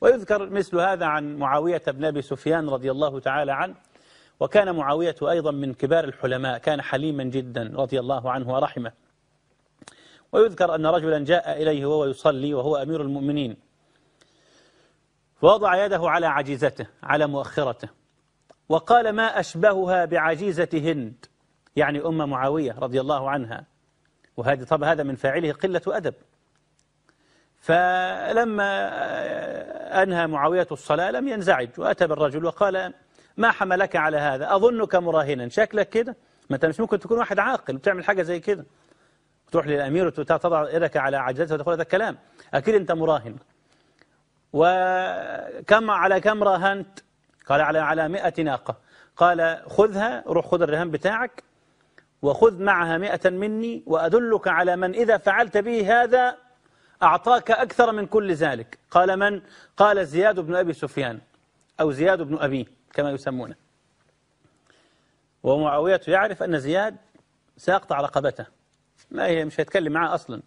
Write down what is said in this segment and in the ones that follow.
ويذكر مثل هذا عن معاوية بن أبي سفيان رضي الله تعالى عنه وكان معاوية أيضا من كبار الحلماء كان حليما جدا رضي الله عنه ورحمه ويذكر أن رجلا جاء إليه وهو يصلي وهو أمير المؤمنين فوضع يده على عجيزته على مؤخرته وقال ما أشبهها بعجيزة هند يعني أم معاوية رضي الله عنها وهذا طب هذا من فاعله قلة أدب فلما أنهى معاوية الصلاة لم ينزعج وأتى بالرجل وقال ما حملك على هذا أظنك مراهنا شكلك كده ما أنت مش ممكن تكون واحد عاقل بتعمل حاجة زي كده تروح للأمير وتضع يدك على عجلته وتقول هذا الكلام أكيد أنت مراهن وكم على كم راهنت قال على على 100 ناقة قال خذها روح خذ الرهان بتاعك وخذ معها 100 مني وأدلك على من إذا فعلت به هذا أعطاك أكثر من كل ذلك قال من؟ قال زياد بن أبي سفيان أو زياد بن أبي كما يسمونه ومعاوية يعرف أن زياد سيقطع رقبته ما هي مش هيتكلم معاه أصلا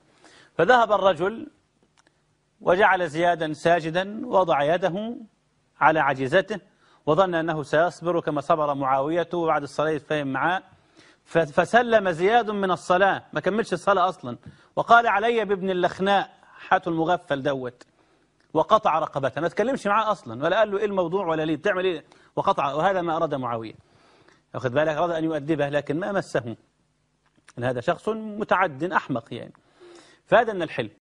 فذهب الرجل وجعل زيادا ساجدا وضع يده على عجزته وظن أنه سيصبر كما صبر معاوية وبعد الصلاة يتفاهم معاه فسلم زياد من الصلاة ما كملش الصلاة أصلا وقال علي بابن اللخناء حاته المغفل دوت وقطع رقبته ما تكلمش معاه أصلا ولا قال له إيه الموضوع ولا ليه بتعمل إيه وقطع وهذا ما أراد معاوية أخذ بالك أراد أن يؤدبه لكن ما مسه إن هذا شخص متعد أحمق يعني فهذا من الحلم